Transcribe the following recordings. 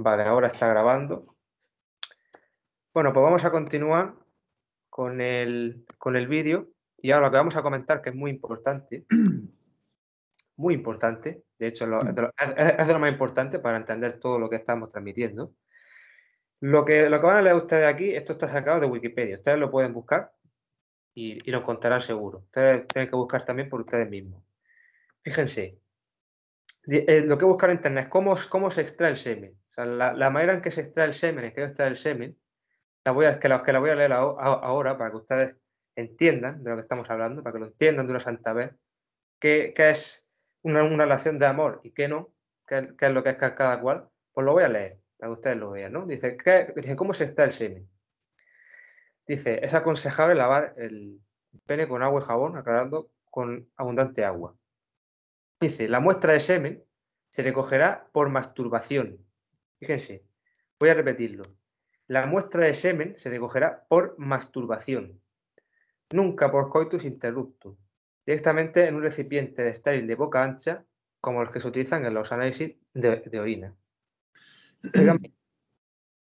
Vale, ahora está grabando. Bueno, pues vamos a continuar con el, vídeo y ahora lo que vamos a comentar, que es muy importante, muy importante, de hecho es, lo, más importante para entender todo lo que estamos transmitiendo. Lo que, lo que van a leer ustedes aquí, esto está sacado de Wikipedia, ustedes lo pueden buscar y, y lo encontrarán seguro. Ustedes tienen que buscar también por ustedes mismos. Fíjense, eh, lo que buscar en internet es cómo, cómo se extrae el semen la, manera en que se extrae el semen, es que extrae el semen, la voy a, que, la, que la voy a leer ahora para que ustedes entiendan de lo que estamos hablando, para que lo entiendan de una santa vez, qué es una, relación de amor y qué no, qué es lo que es cada cual, pues lo voy a leer, para que ustedes lo vean, ¿no? Dice, dice ¿cómo se extrae el semen? Dice, es aconsejable lavar el pene con agua y jabón, aclarando con abundante agua. Dice, la muestra de semen se recogerá por masturbación, Fíjense, voy a repetirlo. La muestra de semen se recogerá por masturbación, nunca por coitus interrupto, directamente en un recipiente de estéril de boca ancha, como los que se utilizan en los análisis de, orina.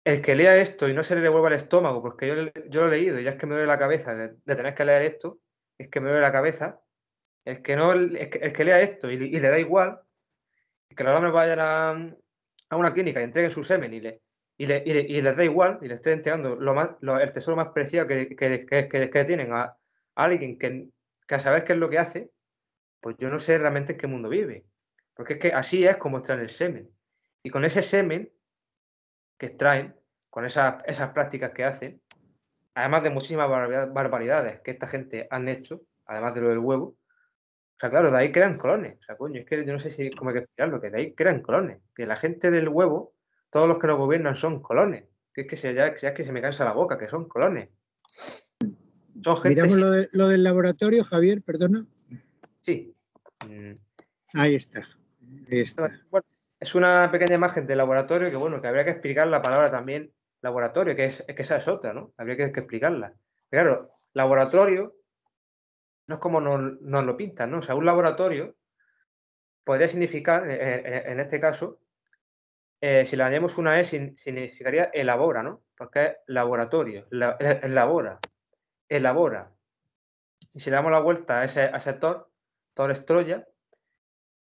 el que lea esto y no se le devuelva el estómago, porque yo, lo he leído y ya es que me duele la cabeza de, tener que leer esto, es que me duele la cabeza, el que no que, lea esto y, le da igual, que ahora me vayan a, a una clínica y entreguen su semen y, le, y, les da igual y le estén entregando lo más, el tesoro más preciado que, tienen a, alguien que, a saber qué es lo que hace, pues yo no sé realmente en qué mundo vive. Porque es que así es como extraen el semen. Y con ese semen que extraen, con esas, esas prácticas que hacen, además de muchísimas barbaridades que esta gente han hecho, además de lo del huevo, o sea, claro, de ahí crean colones, O sea, coño, es que yo no sé si cómo hay que explicarlo, que de ahí crean colones, Que la gente del huevo, todos los que nos gobiernan son colones, Que es que se, ya, es que se me cansa la boca, que son colones. Miramos lo, del laboratorio, Javier, perdona. Sí. Mm. Ahí está. es una pequeña imagen del laboratorio que, bueno, que habría que explicar la palabra también laboratorio, que es, que esa es otra, ¿no? Habría que, explicarla. claro, laboratorio no es como nos, lo pintan, ¿no? O sea, un laboratorio podría significar, eh, eh, eh, en, este caso, si le añadimos una E, significaría elabora, ¿no? Porque es laboratorio, elabora, elabora. Y si le damos la vuelta a ese, a ese Thor, Troya,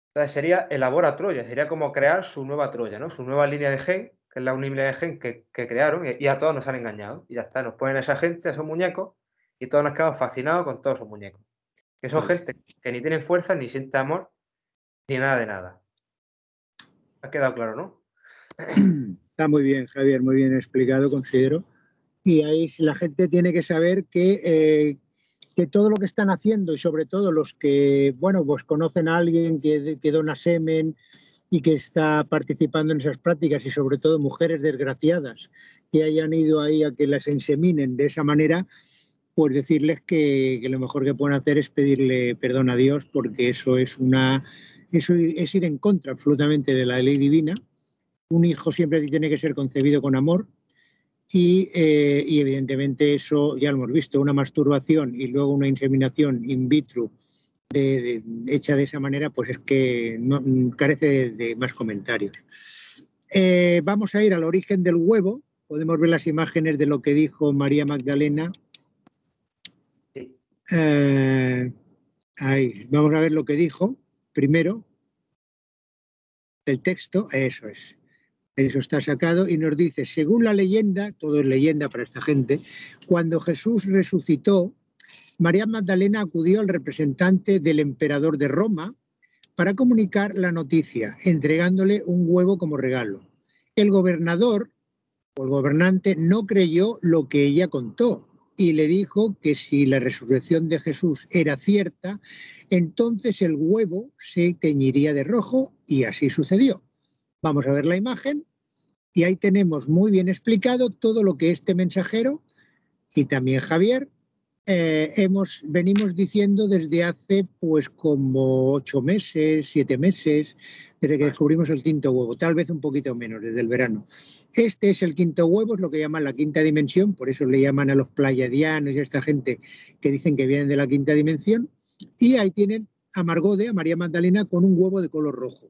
entonces sería elabora Troya, sería como crear su nueva Troya, ¿no? Su nueva línea de gen, que es la unión de gen que, crearon, y, a todos nos han engañado. Y ya está, nos ponen esa gente, a esos muñecos, y todos nos quedamos fascinados con todos esos muñecos. Que son mm. gente que ni tienen fuerza, ni sienten amor, ni nada de nada. Ha quedado claro, ¿no? Está muy bien, Javier, muy bien explicado, considero. Y ahí la gente tiene que saber eh, que, todo lo que están haciendo y sobre todo los que, bueno, pues conocen a alguien que, que dona semen, y que está participando en esas prácticas y sobre todo mujeres desgraciadas que hayan ido ahí a que las inseminen de esa manera, pues decirles que, lo mejor que pueden hacer es pedirle perdón a Dios, porque eso es una es ir en contra absolutamente de la ley divina. Un hijo siempre tiene que ser concebido con amor y, eh, evidentemente eso ya lo hemos visto, una masturbación y luego una inseminación in vitro hecha de esa manera, pues es que no, carece de, más comentarios. Eh, vamos a ir al origen del huevo. Podemos ver las imágenes de lo que dijo María Magdalena eh, vamos a ver lo que dijo primero. El texto, eso es. Eso está sacado y nos dice, según la leyenda, todo es leyenda para esta gente, cuando Jesús resucitó, María Magdalena acudió al representante del emperador de Roma para comunicar la noticia, entregándole un huevo como regalo. El gobernador o el gobernante no creyó lo que ella contó y le dijo que si la resurrección de Jesús era cierta, entonces el huevo se teñiría de rojo y así sucedió. Vamos a ver la imagen y ahí tenemos muy bien explicado todo lo que este mensajero y también Javier eh, hemos venimos diciendo desde hace pues como ocho meses, siete meses, desde que descubrimos el quinto huevo, tal vez un poquito menos desde el verano. Este es el quinto huevo, es lo que llaman la quinta dimensión, por eso le llaman a los playadianos y a esta gente que dicen que vienen de la quinta dimensión. Y ahí tienen a Margode, a María Magdalena, con un huevo de color rojo.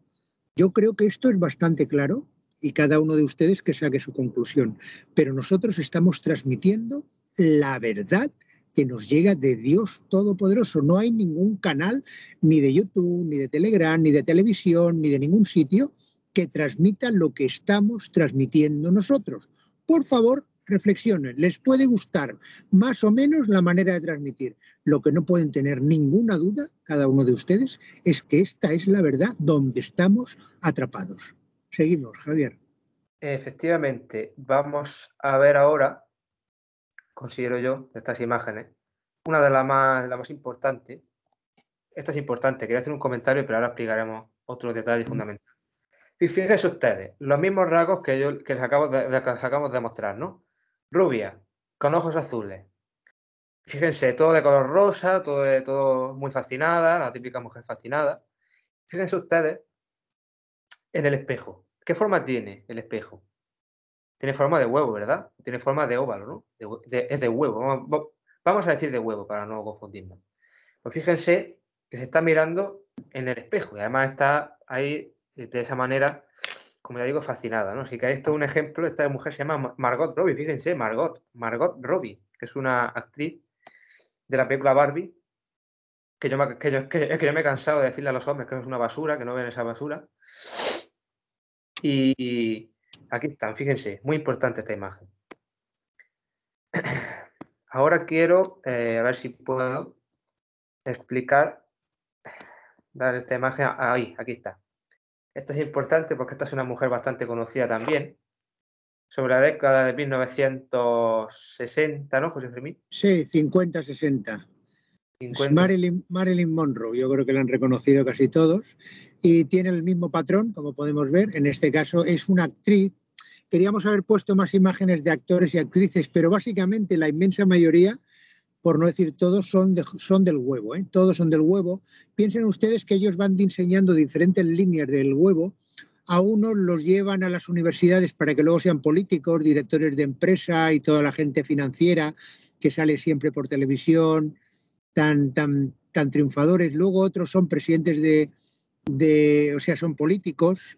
Yo creo que esto es bastante claro y cada uno de ustedes que saque su conclusión. Pero nosotros estamos transmitiendo la verdad que nos llega de Dios Todopoderoso. No hay ningún canal, ni de YouTube, ni de Telegram, ni de televisión, ni de ningún sitio que transmita lo que estamos transmitiendo nosotros. Por favor, reflexionen. Les puede gustar más o menos la manera de transmitir. Lo que no pueden tener ninguna duda, cada uno de ustedes, es que esta es la verdad donde estamos atrapados. Seguimos, Javier. Efectivamente, vamos a ver ahora, considero yo, de estas imágenes, una de las más, importantes. Esta es importante, quería hacer un comentario, pero ahora explicaremos otro detalle fundamental fíjense ustedes, los mismos rasgos que, yo, les acabo de, acabamos de mostrar, ¿no? Rubia, con ojos azules. Fíjense, todo de color rosa, todo, todo muy fascinada, la típica mujer fascinada. Fíjense ustedes en el espejo. ¿Qué forma tiene el espejo? Tiene forma de huevo, ¿verdad? Tiene forma de óvalo, ¿no? es de huevo. Vamos, vamos, a decir de huevo para no confundirnos. Pues fíjense que se está mirando en el espejo y además está ahí eh, de esa manera, como ya digo, fascinada, ¿no? Así que esto un ejemplo, esta mujer se llama Margot Robbie, fíjense, Margot, Margot Robbie, que es una actriz de la película Barbie, que yo, que yo, me he cansado de decirle a los hombres que es una basura, que no ven esa basura. Y aquí están, fíjense, muy importante esta imagen. Ahora quiero, eh, a ver si puedo explicar, dar esta imagen, ahí, aquí está. Esta es importante porque esta es una mujer bastante conocida también. Sobre la década de 1960, ¿no, José Fermín? Sí, 50-60. Marilyn, Marilyn, Monroe, yo creo que la han reconocido casi todos, y tiene el mismo patrón, como podemos ver, en este caso es una actriz. Queríamos haber puesto más imágenes de actores y actrices, pero básicamente la inmensa mayoría por no decir todos, son, son del huevo. ¿eh? Todos son del huevo. Piensen ustedes que ellos van diseñando diferentes líneas del huevo. A unos los llevan a las universidades para que luego sean políticos, directores de empresa y toda la gente financiera que sale siempre por televisión, tan, tan, tan triunfadores. Luego otros son presidentes de, de, o sea, son políticos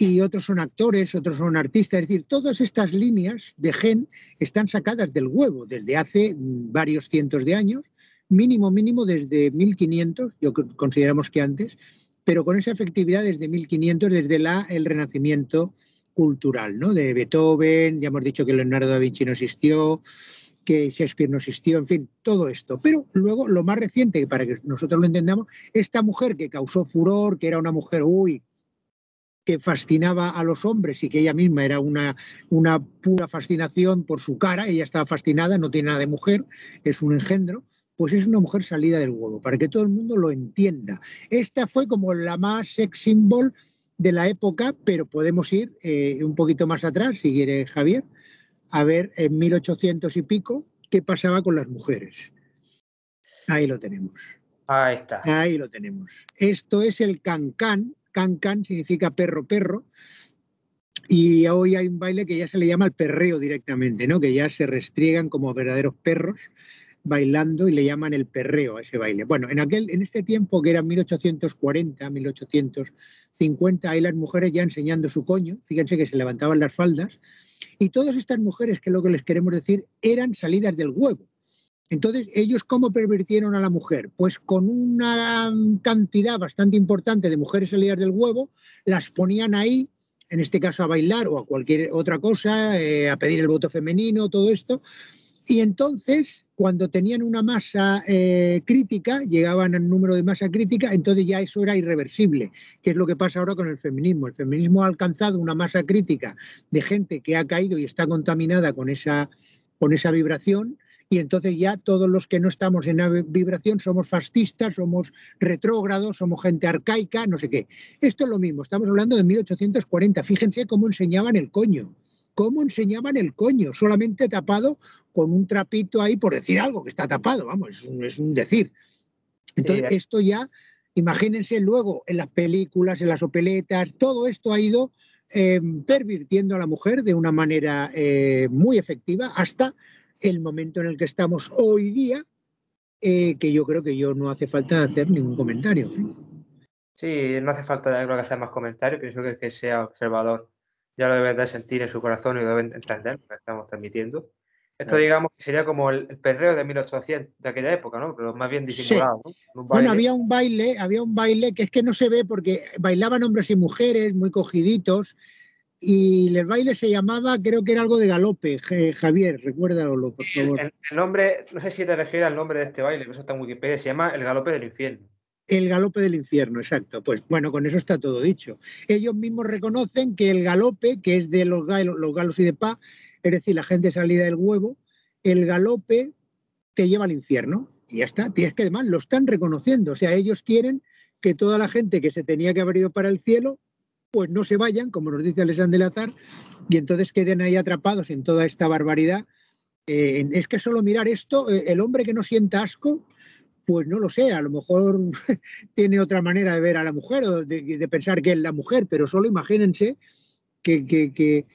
y otros son actores, otros son artistas. Es decir, todas estas líneas de gen están sacadas del huevo desde hace mm, varios cientos de años, mínimo, mínimo desde 1500, yo consideramos que antes, pero con esa efectividad desde 1500, desde la, el Renacimiento cultural, ¿no? De Beethoven, ya hemos dicho que Leonardo da Vinci no existió, que Shakespeare no existió, en fin, todo esto. Pero luego lo más reciente, para que nosotros lo entendamos, esta mujer que causó furor, que era una mujer, uy, que fascinaba a los hombres y que ella misma era una, una pura fascinación por su cara, ella estaba fascinada, no tiene nada de mujer, es un engendro, pues es una mujer salida del huevo, para que todo el mundo lo entienda. Esta fue como la más sex symbol de la época, pero podemos ir eh, un poquito más atrás, si quiere Javier, a ver en 1800 y pico qué pasaba con las mujeres. Ahí lo tenemos. Ahí está. Ahí lo tenemos. Esto es el cancán can can significa perro perro. Y hoy hay un baile que ya se le llama el perreo directamente, ¿no? Que ya se restriegan como verdaderos perros bailando y le llaman el perreo a ese baile. Bueno, en aquel en este tiempo que era 1840, 1850, hay las mujeres ya enseñando su coño, fíjense que se levantaban las faldas y todas estas mujeres que lo que les queremos decir eran salidas del huevo. Entonces, ¿ellos cómo pervirtieron a la mujer? Pues con una cantidad bastante importante de mujeres salidas del huevo, las ponían ahí, en este caso a bailar o a cualquier otra cosa, eh, a pedir el voto femenino, todo esto. Y entonces, cuando tenían una masa eh, crítica, llegaban al número de masa crítica, entonces ya eso era irreversible, que es lo que pasa ahora con el feminismo. El feminismo ha alcanzado una masa crítica de gente que ha caído y está contaminada con esa, con esa vibración y entonces ya todos los que no estamos en la vibración somos fascistas, somos retrógrados, somos gente arcaica, no sé qué. Esto es lo mismo, estamos hablando de 1840, fíjense cómo enseñaban el coño cómo enseñaban el coño, solamente tapado con un trapito ahí por decir algo que está tapado, vamos, es un, decir. Entonces, eh. esto ya, imagínense luego en las películas, en las opeletas, todo esto ha ido eh, pervirtiendo a la mujer de una manera eh, muy efectiva hasta el momento en el que estamos hoy día, eh, que yo creo que yo no hace falta hacer ningún comentario. ¿eh? Sí, no hace falta creo que hacer más comentarios, pienso que, que sea observador. Ya lo debe de sentir en su corazón y lo deben entender lo que estamos transmitiendo. Esto digamos que sería como el, perreo de 1800, de aquella época, ¿no? Pero más bien disimulado. Bueno, había un baile, había un baile que es que no se ve porque bailaban hombres y mujeres muy cogiditos, y el baile se llamaba, creo que era algo de galope, Javier, recuérdalo, por favor. El, nombre, no sé si te refieres al nombre de este baile, eso está en Wikipedia, se llama El Galope del Infierno. El galope del infierno, exacto. Pues bueno, con eso está todo dicho. Ellos mismos reconocen que el galope, que es de los galos, y de pa, es decir, la gente salida del huevo, el galope te lleva al infierno. Y ya está. tienes que además lo están reconociendo. O sea, ellos quieren que toda la gente que se tenía que haber ido para el cielo pues no se vayan, como nos dice Alexander Lazar, y entonces queden ahí atrapados en toda esta barbaridad. Eh, es que solo mirar esto, eh, el hombre que no sienta asco, pues no lo sé, a lo mejor tiene otra manera de ver a la mujer o de, pensar que es la mujer, pero solo imagínense que, que, que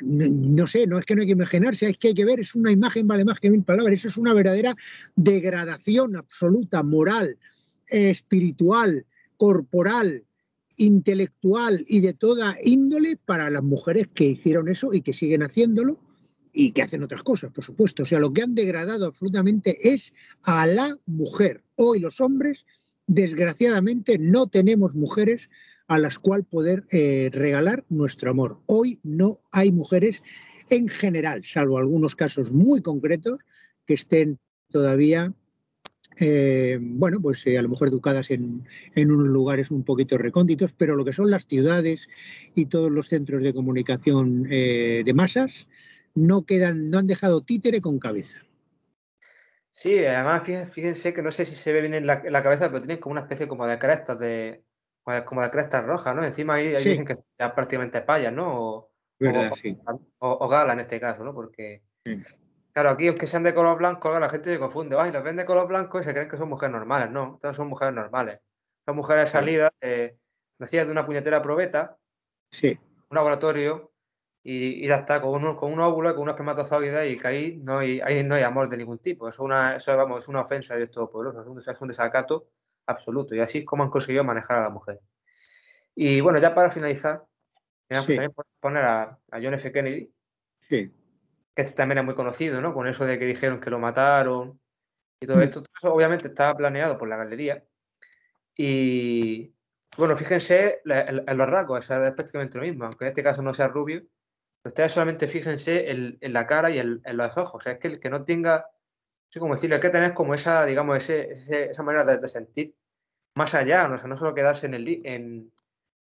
no, sé, no es que no hay que imaginarse, es que hay que ver, es una imagen vale más que mil palabras, eso es una verdadera degradación absoluta, moral, espiritual, corporal, intelectual y de toda índole para las mujeres que hicieron eso y que siguen haciéndolo y que hacen otras cosas, por supuesto. O sea, lo que han degradado absolutamente es a la mujer. Hoy los hombres, desgraciadamente, no tenemos mujeres a las cuales poder eh, regalar nuestro amor. Hoy no hay mujeres en general, salvo algunos casos muy concretos que estén todavía eh, bueno, pues eh, a lo mejor educadas en, unos lugares un poquito recónditos, pero lo que son las ciudades y todos los centros de comunicación eh, de masas no quedan, no han dejado títere con cabeza. Sí, además fíjense que no sé si se ve bien en la, cabeza, pero tienen como una especie como de cresta de como de cresta roja, ¿no? Encima ahí, dicen que prácticamente payas, ¿no? O, gala en este caso, ¿no? Porque Claro, aquí aunque sean de color blanco, la gente se confunde. y los ven de color blanco y se creen que son mujeres normales. No, no son mujeres normales. Son mujeres salidas, salida, nacidas de una puñetera probeta, sí. un laboratorio, y, ya está, con un, óvulo con una espermatozoide, y que ahí no hay, no hay amor de ningún tipo. Eso, una, vamos, es una ofensa de estos pueblos, es un desacato absoluto. Y así es como han conseguido manejar a la mujer. Y bueno, ya para finalizar, también poner a, a John F. Kennedy. Sí que este también era muy conocido, ¿no? Con eso de que dijeron que lo mataron y todo mm. esto. obviamente estaba planeado por la galería. Y bueno, fíjense en los rasgos, es prácticamente lo mismo, aunque en este caso no sea rubio. Ustedes solamente fíjense en, en la cara y en, los ojos. O sea, es que el que no tenga, no sé cómo decirlo, hay que tener como esa, digamos, esa manera de, sentir más allá, ¿no? sea, no solo quedarse en el, en,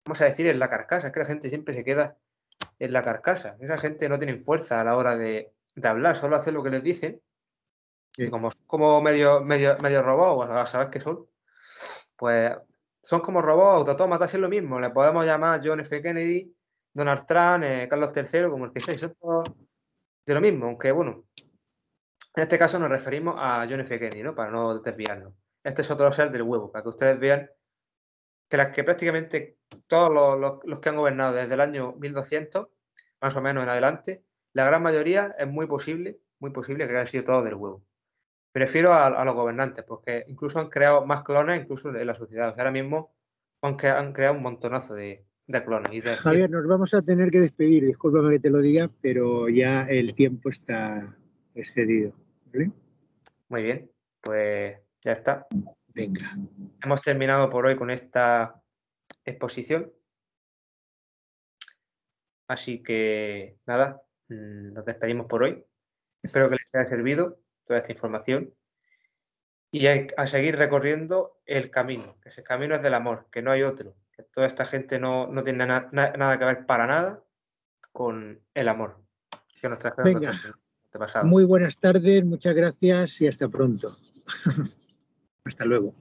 vamos a decir, en la carcasa, es que la gente siempre se queda en la carcasa. Esa gente no tiene fuerza a la hora de, hablar, solo hacen lo que les dicen. Y como, como medio, medio, medio robots, sabes qué son, pues son como robots, autómatas, es lo mismo. Le podemos llamar John F. Kennedy, Donald Trump, eh, Carlos III, como el que sea, de lo mismo, aunque bueno, en este caso nos referimos a John F. Kennedy, ¿no? Para no desviarnos. Este es otro ser del huevo, para que ustedes vean que las que prácticamente todos los, que han gobernado desde el año 1200, más o menos en adelante, la gran mayoría es muy posible, muy posible que hayan sido todos del huevo. Prefiero a, los gobernantes, porque incluso han creado más clones, incluso de la sociedad. ahora mismo aunque han creado un montonazo de, clones. Javier, nos vamos a tener que despedir, discúlpame que te lo diga, pero ya el tiempo está excedido. Muy bien, pues ya está. Venga. Hemos terminado por hoy con esta exposición. Así que nada, mm, nos despedimos por hoy. Espero que les haya servido toda esta información y a, seguir recorriendo el camino, que ese camino es del amor, que no hay otro, que toda esta gente no, tiene nada que ver para nada con el amor que nos Muy buenas tardes, muchas gracias y hasta pronto. hasta luego.